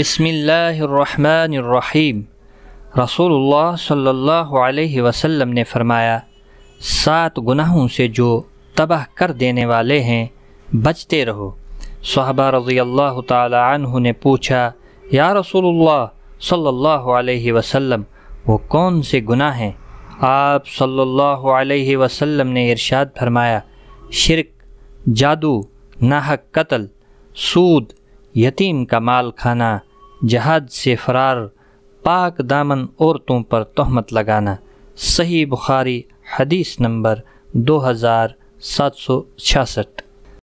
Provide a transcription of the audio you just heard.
بسم اللہ الرحمن الرحیم رسول اللہ صلی اللہ علیہ وسلم نے فرمایا سات گناہوں سے جو تباہ کر دینے والے ہیں بچتے رہو صحابہ رضی اللہ تعالی عنہ نے پوچھا یا رسول اللہ صلی اللہ علیہ وسلم وہ کون سے گناہ ہیں آپ صلی اللہ علیہ وسلم نے ارشاد فرمایا شرک جادو ناحق قتل سود یتیم کا مال کھانا جہاد سے فرار پاک دامن عورتوں پر تہمت لگانا صحیح بخاری حدیث نمبر دو ہزار سات سو چھیاسٹھ